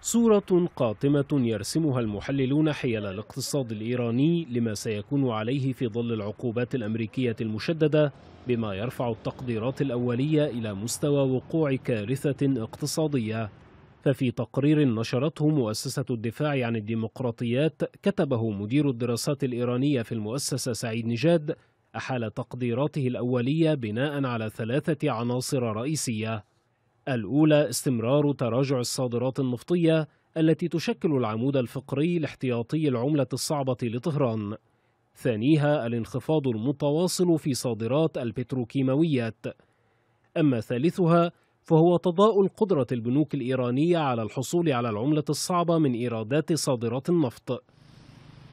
صورة قاتمة يرسمها المحللون حيال الاقتصاد الإيراني لما سيكون عليه في ظل العقوبات الأمريكية المشددة بما يرفع التقديرات الأولية إلى مستوى وقوع كارثة اقتصادية ففي تقرير نشرته مؤسسة الدفاع عن الديمقراطيات كتبه مدير الدراسات الإيرانية في المؤسسة سعيد نجاد أحال تقديراته الأولية بناء على ثلاثة عناصر رئيسية الأولى استمرار تراجع الصادرات النفطية التي تشكل العمود الفقري لاحتياطي العملة الصعبة لطهران. ثانيها الانخفاض المتواصل في صادرات البتروكيماويات. أما ثالثها فهو تضاؤل قدرة البنوك الإيرانية على الحصول على العملة الصعبة من إيرادات صادرات النفط.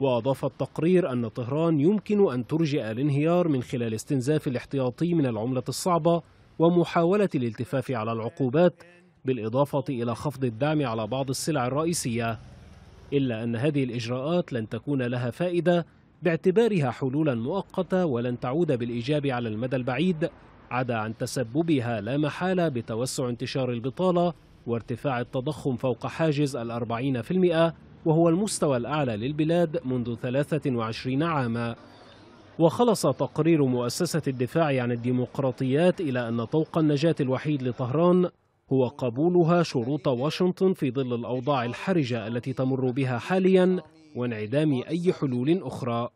وأضاف التقرير أن طهران يمكن أن ترجئ الانهيار من خلال استنزاف الاحتياطي من العملة الصعبة ومحاولة الالتفاف على العقوبات بالإضافة إلى خفض الدعم على بعض السلع الرئيسية إلا أن هذه الإجراءات لن تكون لها فائدة باعتبارها حلولا مؤقتة ولن تعود بالإيجاب على المدى البعيد عدا عن تسببها لا محالة بتوسع انتشار البطالة وارتفاع التضخم فوق حاجز الأربعين في المئة وهو المستوى الأعلى للبلاد منذ 23 عاماً وخلص تقرير مؤسسة الدفاع عن الديمقراطيات إلى أن طوق النجاة الوحيد لطهران هو قبولها شروط واشنطن في ظل الأوضاع الحرجة التي تمر بها حاليا وانعدام أي حلول أخرى